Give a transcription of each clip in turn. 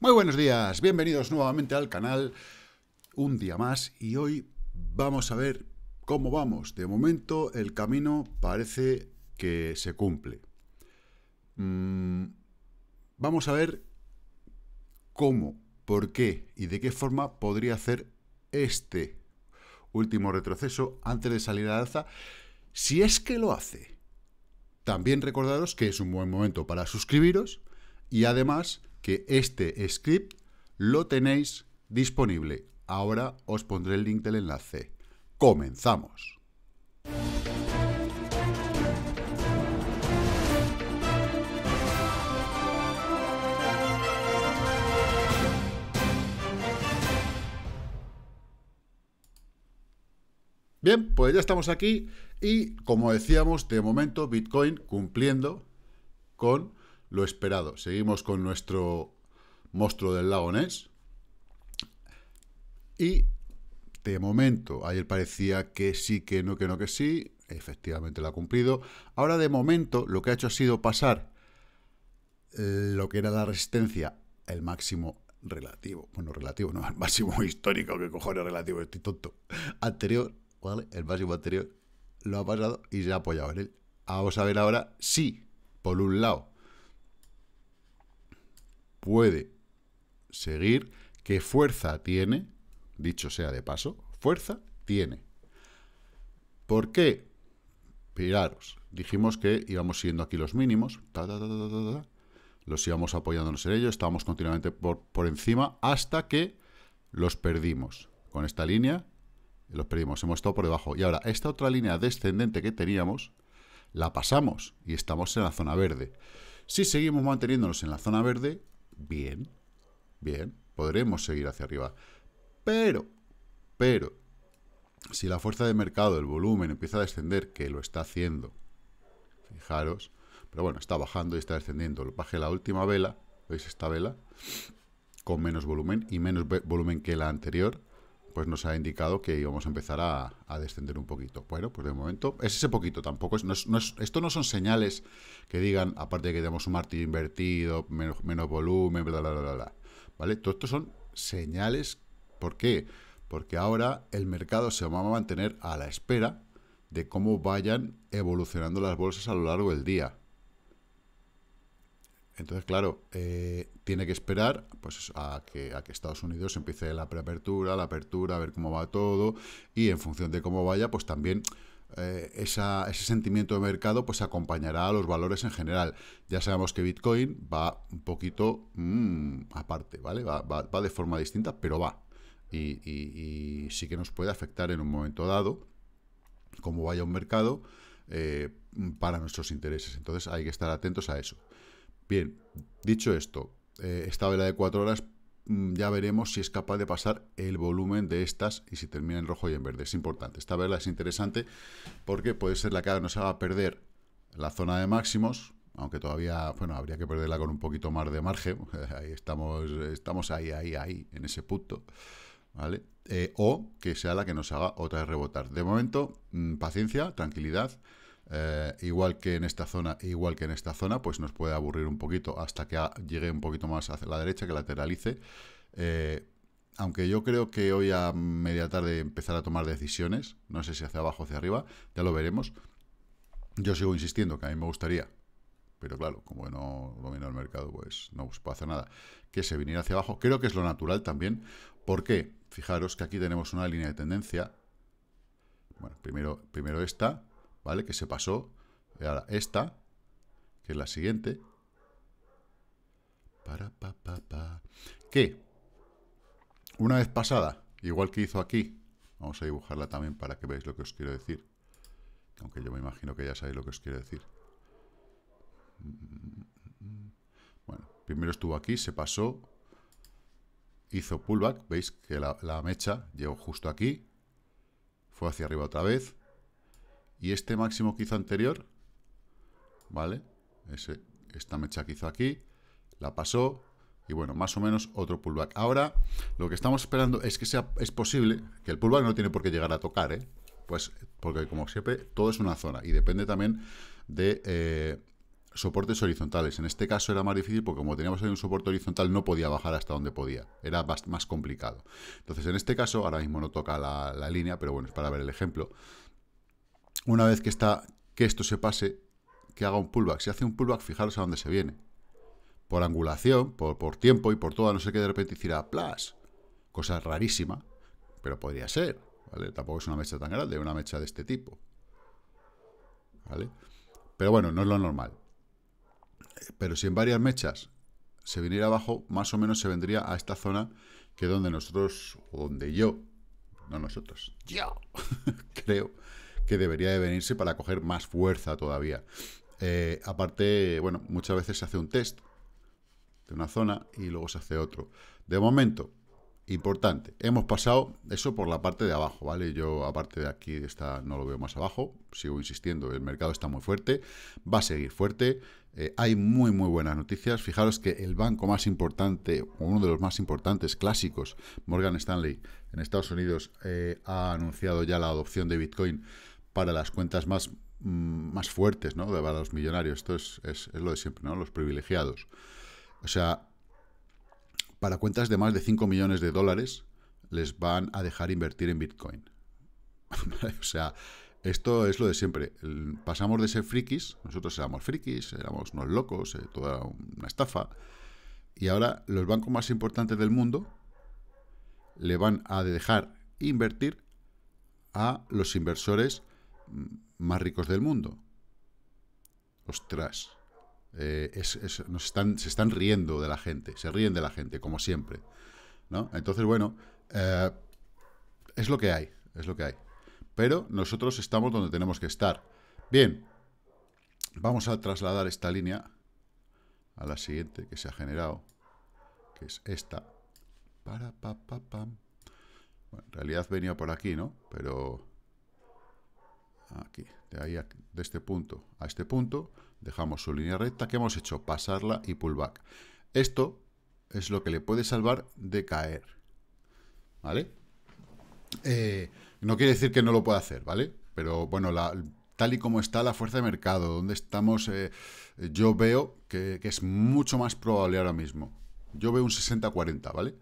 Muy buenos días, bienvenidos nuevamente al canal, un día más y hoy vamos a ver cómo vamos. De momento el camino parece que se cumple. Mm, vamos a ver cómo, por qué y de qué forma podría hacer este último retroceso antes de salir al alza, si es que lo hace. También recordaros que es un buen momento para suscribiros y además que este script lo tenéis disponible. Ahora os pondré el link del enlace. ¡Comenzamos! Bien, pues ya estamos aquí y como decíamos, de momento Bitcoin cumpliendo con lo esperado. Seguimos con nuestro monstruo del lago Ness. Y de momento, ayer parecía que sí, que no, que no, que sí. Efectivamente lo ha cumplido. Ahora de momento lo que ha hecho ha sido pasar lo que era la resistencia, el máximo relativo, bueno, relativo, no, el máximo histórico, que cojones relativo, estoy tonto, anterior, ¿vale? El máximo anterior lo ha pasado y se ha apoyado en él. Vamos a ver ahora si, por un lado, puede seguir, qué fuerza tiene, dicho sea de paso, fuerza tiene. ¿Por qué? Piraros, dijimos que íbamos siguiendo aquí los mínimos, los íbamos apoyándonos en ello, estábamos continuamente por, por encima hasta que los perdimos. Con esta línea los perdimos, hemos estado por debajo. Y ahora, esta otra línea descendente que teníamos, la pasamos y estamos en la zona verde. Si seguimos manteniéndonos en la zona verde, bien, bien, podremos seguir hacia arriba. Pero, pero, si la fuerza de mercado, el volumen, empieza a descender, que lo está haciendo, fijaros, pero bueno, está bajando y está descendiendo. Bajé la última vela, ¿veis esta vela? Con menos volumen y menos volumen que la anterior pues nos ha indicado que íbamos a empezar a, descender un poquito. Bueno, pues de momento es ese poquito, tampoco es, esto no son señales que digan, aparte de que tenemos un martillo invertido, menos, menos volumen, bla, bla, bla, bla. ¿Vale? Todo esto son señales, ¿por qué? Porque ahora el mercado se va a mantener a la espera de cómo vayan evolucionando las bolsas a lo largo del día. Entonces, claro, eh, tiene que esperar pues, a, que, a Estados Unidos empiece la preapertura, la apertura, a ver cómo va todo, y en función de cómo vaya, pues también eh, ese sentimiento de mercado pues acompañará a los valores en general. Ya sabemos que Bitcoin va un poquito mm, aparte, ¿vale? Va, de forma distinta, pero va. Y, sí que nos puede afectar en un momento dado cómo vaya un mercado eh, para nuestros intereses. Entonces hay que estar atentos a eso. Bien, dicho esto, eh, esta vela de 4 horas mm, ya veremos si es capaz de pasar el volumen de estas y si termina en rojo y en verde. Es importante. Esta vela es interesante porque puede ser la que nos haga perder la zona de máximos, aunque todavía, bueno, habría que perderla con un poquito más de margen. Ahí estamos, estamos ahí, ahí, ahí, en ese punto. ¿Vale? Eh, o que sea la que nos haga otra vez rebotar. De momento, mm, paciencia, tranquilidad. Eh, igual que en esta zona, igual que en esta zona, pues nos puede aburrir un poquito hasta que llegue un poquito más hacia la derecha, que lateralice. Eh, aunque yo creo que hoy a media tarde empezar a tomar decisiones, no sé si hacia abajo o hacia arriba, ya lo veremos. Yo sigo insistiendo que a mí me gustaría, pero claro, como no domino el mercado, pues no se pues puede hacer nada, que se viniera hacia abajo. Creo que es lo natural también, porque fijaros que aquí tenemos una línea de tendencia. Bueno, primero, primero esta, ¿vale? Que se pasó. Ahora, esta, que es la siguiente. Para, pa, Que, una vez pasada, igual que hizo aquí, vamos a dibujarla también para que veáis lo que os quiero decir. Aunque yo me imagino que ya sabéis lo que os quiero decir. Bueno, primero estuvo aquí, se pasó, hizo pullback, veis que la mecha llegó justo aquí, fue hacia arriba otra vez, y este máximo que hizo anterior, ¿vale? Ese, esta mecha que hizo aquí, la pasó, y bueno, más o menos otro pullback. Ahora, lo que estamos esperando es que sea, es posible, que el pullback no tiene por qué llegar a tocar, ¿eh? Pues, porque como siempre, todo es una zona, y depende también de... Eh, soportes horizontales. En este caso era más difícil porque como teníamos ahí un soporte horizontal no podía bajar hasta donde podía. Era más complicado. Entonces en este caso ahora mismo no toca la, la línea, pero bueno, es para ver el ejemplo una vez que, está, que esto se pase, que haga un pullback. Si hace un pullback, fijaros a dónde se viene. Por angulación, por, por tiempo y por todo, no sé qué de repente hiciera plus. Cosa rarísima, pero podría ser. ¿vale? Tampoco es una mecha tan grande, una mecha de este tipo. ¿Vale? Pero bueno, no es lo normal. Pero si en varias mechas se viniera abajo, más o menos se vendría a esta zona que donde nosotros, o donde yo, no nosotros, yo creo que debería de venirse para coger más fuerza todavía. Eh, aparte, bueno, muchas veces se hace un test de una zona y luego se hace otro. De momento, importante, hemos pasado eso por la parte de abajo, ¿vale? Yo, aparte de aquí, esta no lo veo más abajo, sigo insistiendo, el mercado está muy fuerte, va a seguir fuerte, eh, hay muy, muy buenas noticias. Fijaros que el banco más importante, uno de los más importantes clásicos, Morgan Stanley, en Estados Unidos, eh, ha anunciado ya la adopción de Bitcoin para las cuentas más, mm, más fuertes, ¿no? Para los millonarios. Esto es, lo de siempre, ¿no? Los privilegiados. O sea, para cuentas de más de 5 millones de dólares les van a dejar invertir en Bitcoin. o sea, esto es lo de siempre. pasamos de ser frikis, nosotros éramos frikis, éramos unos locos, eh, toda una estafa. Y ahora los bancos más importantes del mundo le van a dejar invertir a los inversores más ricos del mundo. Ostras. Eh, están, se están riendo de la gente, se ríen de la gente, como siempre. ¿no? Entonces, bueno, eh, es lo que hay, es lo que hay. Pero nosotros estamos donde tenemos que estar. Bien, vamos a trasladar esta línea a la siguiente que se ha generado, que es esta. Para, en realidad venía por aquí, ¿no? Pero aquí, de ahí a, de este punto a este punto, dejamos su línea recta, ¿qué hemos hecho? Pasarla y pullback. Esto es lo que le puede salvar de caer, ¿vale? Eh, no quiere decir que no lo pueda hacer, ¿vale? Pero bueno, tal y como está la fuerza de mercado, donde estamos, eh, yo veo que, es mucho más probable ahora mismo. Yo veo un 60-40, ¿vale?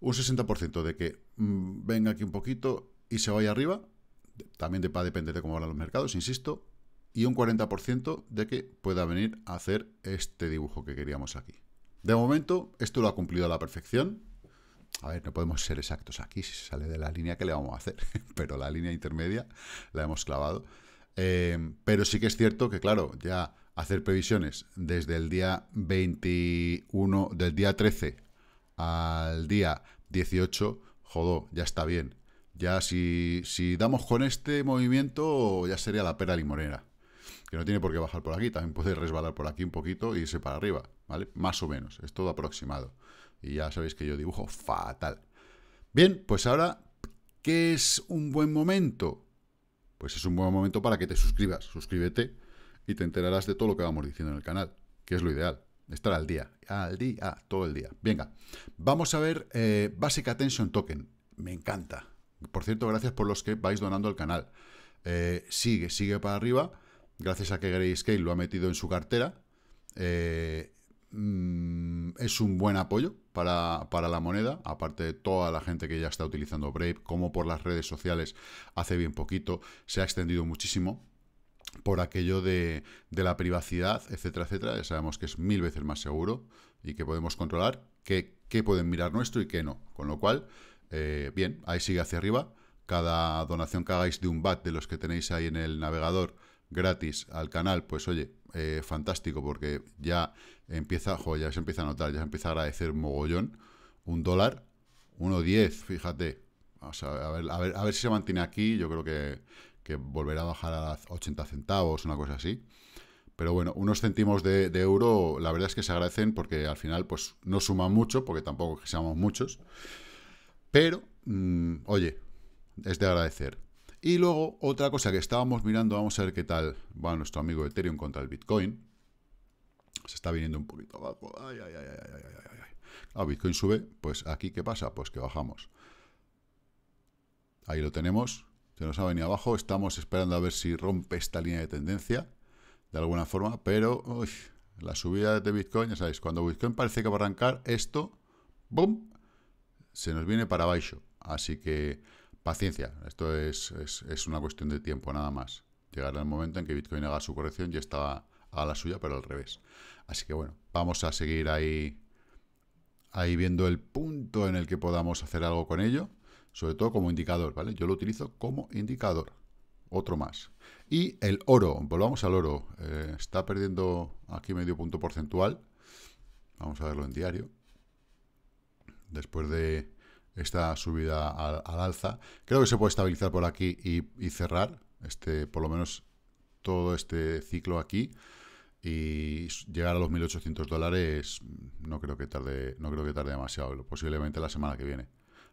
Un 60% de que mm, venga aquí un poquito y se vaya arriba, también va a depender de cómo van los mercados, insisto, y un 40% de que pueda venir a hacer este dibujo que queríamos aquí. De momento, esto lo ha cumplido a la perfección. A ver, no podemos ser exactos aquí, si se sale de la línea, que le vamos a hacer? pero la línea intermedia la hemos clavado. Eh, pero sí que es cierto que, claro, ya hacer previsiones desde el día 21, del día 13 al día 18, jodó, ya está bien. Ya si, damos con este movimiento, ya sería la pera limonera. Que no tiene por qué bajar por aquí, también puede resbalar por aquí un poquito y irse para arriba, ¿vale? Más o menos, es todo aproximado. Y ya sabéis que yo dibujo fatal. Bien, pues ahora, ¿qué es un buen momento? Pues es un buen momento para que te suscribas. Suscríbete y te enterarás de todo lo que vamos diciendo en el canal, que es lo ideal. Estar al día, al día, todo el día. Venga, vamos a ver eh, Basic Attention Token. Me encanta. Por cierto, gracias por los que vais donando al canal. Eh, sigue, sigue para arriba, gracias a que Grayscale lo ha metido en su cartera. Eh, mm, es un buen apoyo para, la moneda, aparte de toda la gente que ya está utilizando Brave, como por las redes sociales hace bien poquito, se ha extendido muchísimo por aquello de, la privacidad, etcétera, etcétera. Ya sabemos que es mil veces más seguro y que podemos controlar qué pueden mirar nuestro y qué no. Con lo cual, eh, bien, ahí sigue hacia arriba. Cada donación que hagáis de un bat de los que tenéis ahí en el navegador gratis al canal, pues oye, eh, fantástico, porque ya empieza, ya se empieza a notar, ya se empieza a agradecer mogollón. Un dólar, 1.10, fíjate. a, ver, a, ver, a ver si se mantiene aquí, yo creo que, volverá a bajar a 80 centavos, una cosa así. Pero bueno, unos céntimos de, euro, la verdad es que se agradecen porque al final pues no suman mucho, porque tampoco que seamos muchos. Pero, mm, oye, es de agradecer. Y luego, otra cosa que estábamos mirando, vamos a ver qué tal va nuestro amigo Ethereum contra el Bitcoin. Se está viniendo un poquito abajo. Ay, ay, ay, ay, ay, ay, ay. Claro, ah, Bitcoin sube, pues aquí, ¿qué pasa? Pues que bajamos. Ahí lo tenemos. Se nos ha venido abajo. Estamos esperando a ver si rompe esta línea de tendencia, de alguna forma, pero uy, la subida de Bitcoin, ya sabéis, cuando Bitcoin parece que va a arrancar, esto, ¡bum!, se nos viene para abajo. Así que paciencia, esto es, una cuestión de tiempo nada más. Llegará el momento en que Bitcoin haga su corrección y está a la suya, pero al revés. Así que bueno, vamos a seguir ahí, ahí viendo el punto en el que podamos hacer algo con ello, sobre todo como indicador, ¿vale? Yo lo utilizo como indicador, otro más. Y el oro, volvamos al oro, eh, está perdiendo aquí medio punto porcentual, vamos a verlo en diario, después de esta subida al, alza. Creo que se puede estabilizar por aquí y, cerrar, este, por lo menos todo este ciclo aquí. Y llegar a los 1.800 dólares no creo que tarde, no creo que tarde demasiado, posiblemente la semana que viene.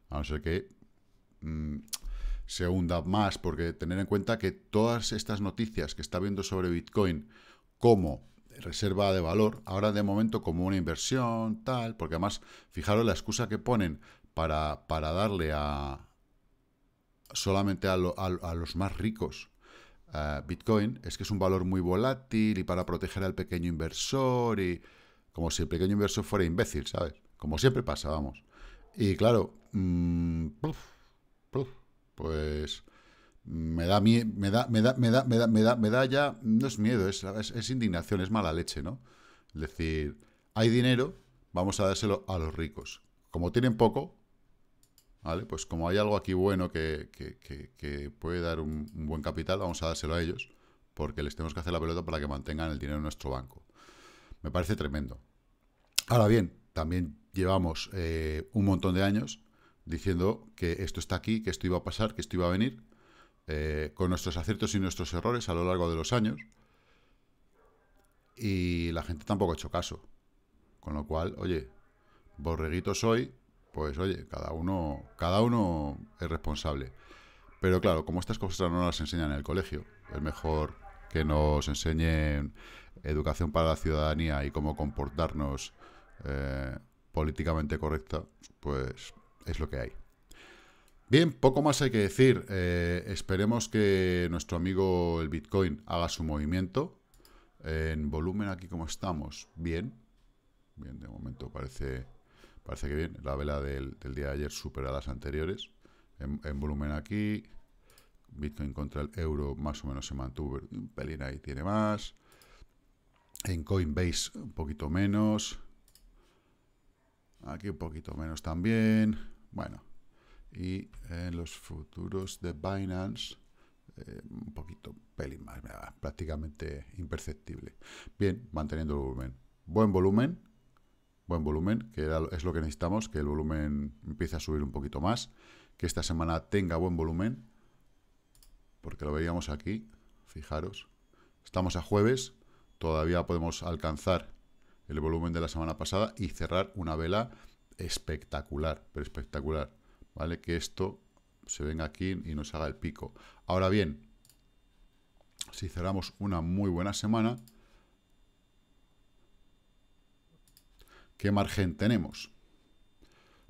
A no ser que mm, se hunda más, porque tener en cuenta que todas estas noticias que está viendo sobre Bitcoin, como reserva de valor, ahora de momento como una inversión, tal, porque además, fijaros la excusa que ponen para, para darle a solamente a, los más ricos eh, Bitcoin, es que es un valor muy volátil y para proteger al pequeño inversor y como si el pequeño inversor fuera imbécil, ¿sabes? Como siempre pasa, vamos. Y claro, mm, pues me da, me da, me da, me da, me da, me da, me da ya, no es miedo, es, indignación, es mala leche, ¿no? Es decir, hay dinero, vamos a dárselo a los ricos. Como tienen poco, ¿vale? Pues como hay algo aquí bueno que, puede dar un, buen capital, vamos a dárselo a ellos, porque les tenemos que hacer la pelota para que mantengan el dinero en nuestro banco. Me parece tremendo. Ahora bien, también llevamos eh, un montón de años diciendo que esto está aquí, que esto iba a pasar, que esto iba a venir, eh, con nuestros aciertos y nuestros errores a lo largo de los años. Y la gente tampoco ha hecho caso. Con lo cual, oye, borreguito soy, pues oye, cada uno, cada uno es responsable. Pero claro, como estas cosas no las enseñan en el colegio, es mejor que nos enseñen educación para la ciudadanía y cómo comportarnos eh, políticamente correcta, pues es lo que hay. Bien, poco más hay que decir. Eh, esperemos que nuestro amigo el Bitcoin haga su movimiento. Eh, en volumen aquí como estamos, bien. Bien, de momento parece, parece que bien. La vela del, día de ayer supera las anteriores. En, en, volumen aquí, Bitcoin contra el euro más o menos se mantuvo. Un pelín ahí tiene más. En Coinbase un poquito menos. Aquí un poquito menos también. Bueno, y en los futuros de Binance eh, un poquito peli más, prácticamente imperceptible. Bien, manteniendo el volumen. Buen volumen, buen volumen, que es lo que necesitamos, que el volumen empiece a subir un poquito más, que esta semana tenga buen volumen, porque lo veíamos aquí, fijaros. Estamos a jueves, todavía podemos alcanzar el volumen de la semana pasada y cerrar una vela espectacular, pero espectacular. ¿vale? Que esto se venga aquí y nos haga el pico. Ahora bien, si cerramos una muy buena semana, ¿qué margen tenemos?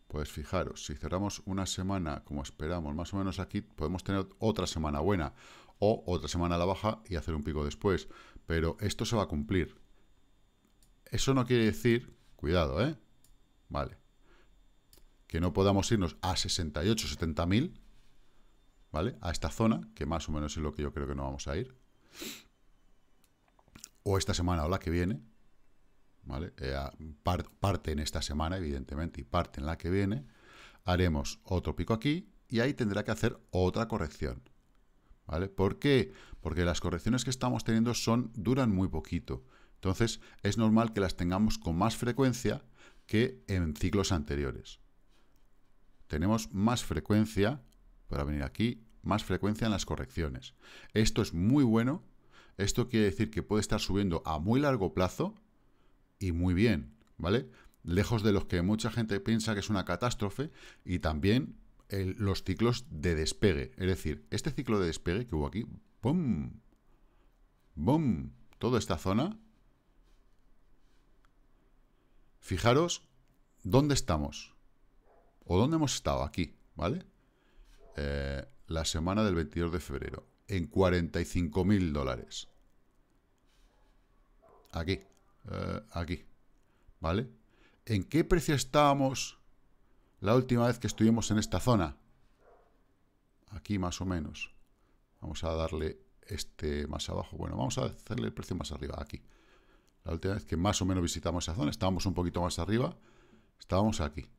Pues fijaros, si cerramos una semana como esperamos, más o menos aquí, podemos tener otra semana buena o otra semana a la baja y hacer un pico después. Pero esto se va a cumplir. Eso no quiere decir... Cuidado, ¿eh? Vale que no podamos irnos a 68, 70 mil, ¿vale? A esta zona, que más o menos es lo que yo creo que no vamos a ir. O esta semana o la que viene, ¿vale? Eh, parte en esta semana, evidentemente, y parte en la que viene. Haremos otro pico aquí y ahí tendrá que hacer otra corrección. ¿Vale? ¿Por qué? Porque las correcciones que estamos teniendo son, duran muy poquito. Entonces, es normal que las tengamos con más frecuencia que en ciclos anteriores tenemos más frecuencia, para venir aquí, más frecuencia en las correcciones. Esto es muy bueno, esto quiere decir que puede estar subiendo a muy largo plazo y muy bien, ¿vale? Lejos de los que mucha gente piensa que es una catástrofe y también los ciclos de despegue. Es decir, este ciclo de despegue que hubo aquí, ¡bum! ¡bum! Toda esta zona. Fijaros dónde estamos o dónde hemos estado aquí, ¿vale? Eh, la semana del 22 de febrero, en 45.000 mil dólares. Aquí, eh, aquí, ¿vale? ¿En qué precio estábamos la última vez que estuvimos en esta zona? Aquí más o menos. Vamos a darle este más abajo. Bueno, vamos a hacerle el precio más arriba, aquí. La última vez que más o menos visitamos esa zona, estábamos un poquito más arriba, estábamos aquí.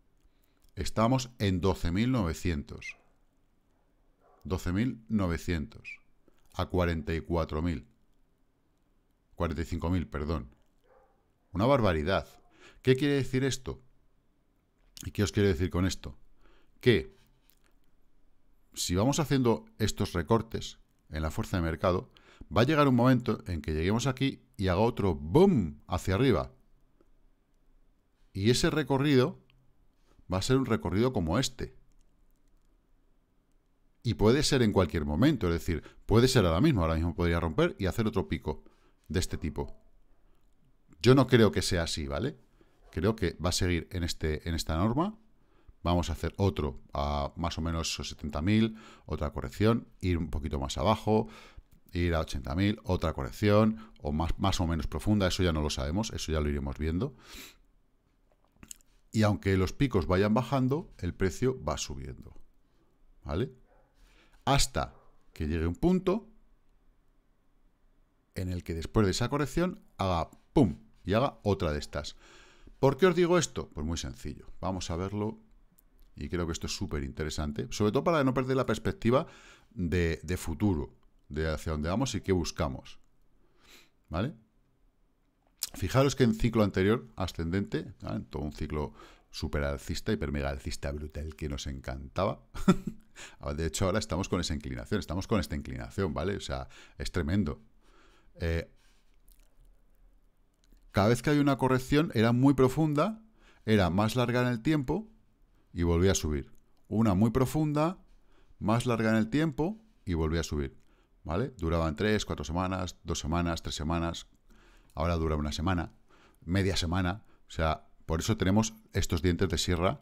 Estamos en 12.900. 12.900 a 44.000. 45.000, perdón. Una barbaridad. ¿Qué quiere decir esto? ¿Y qué os quiere decir con esto? Que si vamos haciendo estos recortes en la fuerza de mercado, va a llegar un momento en que lleguemos aquí y haga otro boom hacia arriba. Y ese recorrido va a ser un recorrido como este. Y puede ser en cualquier momento, es decir, puede ser ahora mismo, ahora mismo podría romper y hacer otro pico de este tipo. Yo no creo que sea así, ¿vale? Creo que va a seguir en, este, en esta norma. Vamos a hacer otro a más o menos 70.000, otra corrección, ir un poquito más abajo, ir a 80.000, otra corrección, o más, más o menos profunda, eso ya no lo sabemos, eso ya lo iremos viendo y aunque los picos vayan bajando, el precio va subiendo. ¿Vale? Hasta que llegue un punto en el que después de esa corrección haga pum y haga otra de estas. ¿Por qué os digo esto? Pues muy sencillo. Vamos a verlo y creo que esto es súper interesante, sobre todo para no perder la perspectiva de, futuro, de hacia dónde vamos y qué buscamos. ¿Vale? Fijaros que en ciclo anterior, ascendente, en todo un ciclo superalcista, alcista, hiper mega alcista brutal que nos encantaba. de hecho, ahora estamos con esa inclinación, estamos con esta inclinación, ¿vale? O sea, es tremendo. Eh, cada vez que hay una corrección era muy profunda, era más larga en el tiempo y volvía a subir. Una muy profunda, más larga en el tiempo y volvía a subir. ¿Vale? Duraban tres, cuatro semanas, dos semanas, tres semanas, ahora dura una semana, media semana, o sea, por eso tenemos estos dientes de sierra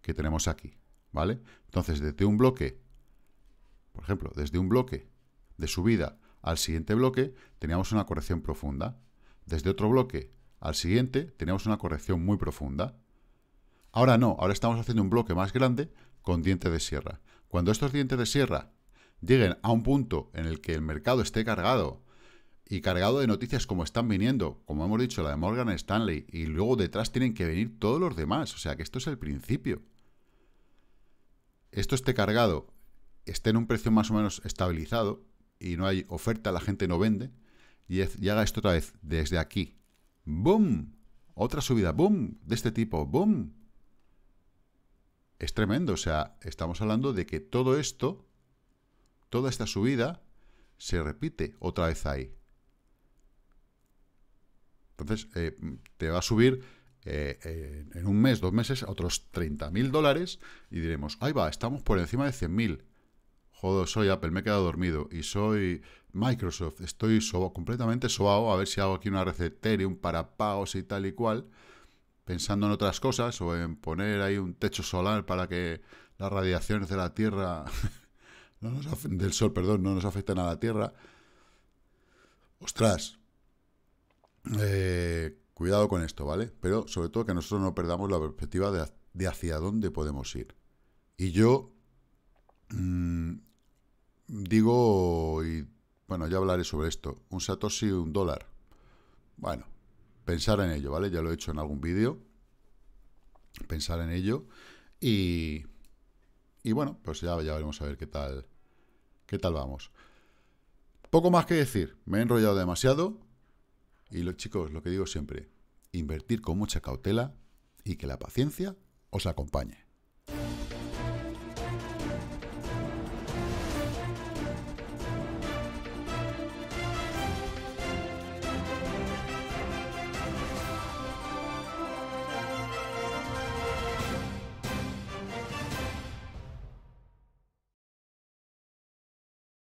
que tenemos aquí, ¿vale? Entonces, desde un bloque, por ejemplo, desde un bloque de subida al siguiente bloque, teníamos una corrección profunda. Desde otro bloque al siguiente, teníamos una corrección muy profunda. Ahora no, ahora estamos haciendo un bloque más grande con dientes de sierra. Cuando estos dientes de sierra lleguen a un punto en el que el mercado esté cargado y cargado de noticias como están viniendo, como hemos dicho, la de Morgan Stanley, y luego detrás tienen que venir todos los demás, o sea que esto es el principio. Esto esté cargado, esté en un precio más o menos estabilizado, y no hay oferta, la gente no vende, y, haga esto otra vez, desde aquí. ¡Boom! Otra subida, ¡boom! De este tipo, ¡boom! Es tremendo, o sea, estamos hablando de que todo esto, toda esta subida, se repite otra vez ahí. Entonces, eh, te va a subir eh, eh, en un mes, dos meses, otros 30.000 dólares y diremos, ahí va, estamos por encima de 100.000. Joder, soy Apple, me he quedado dormido y soy Microsoft, estoy completamente sobao a ver si hago aquí una receterium un pagos y tal y cual, pensando en otras cosas o en poner ahí un techo solar para que las radiaciones de la Tierra, del sol, perdón, no nos afecten a la Tierra. Ostras, eh, cuidado con esto, ¿vale? Pero sobre todo que nosotros no perdamos la perspectiva de, hacia dónde podemos ir. Y yo mm, digo, y bueno, ya hablaré sobre esto, un Satoshi, un dólar. Bueno, pensar en ello, ¿vale? Ya lo he hecho en algún vídeo. Pensar en ello. Y, y bueno, pues ya, ya veremos a ver qué tal, qué tal vamos. Poco más que decir. Me he enrollado demasiado. Y los chicos, lo que digo siempre, invertir con mucha cautela y que la paciencia os acompañe.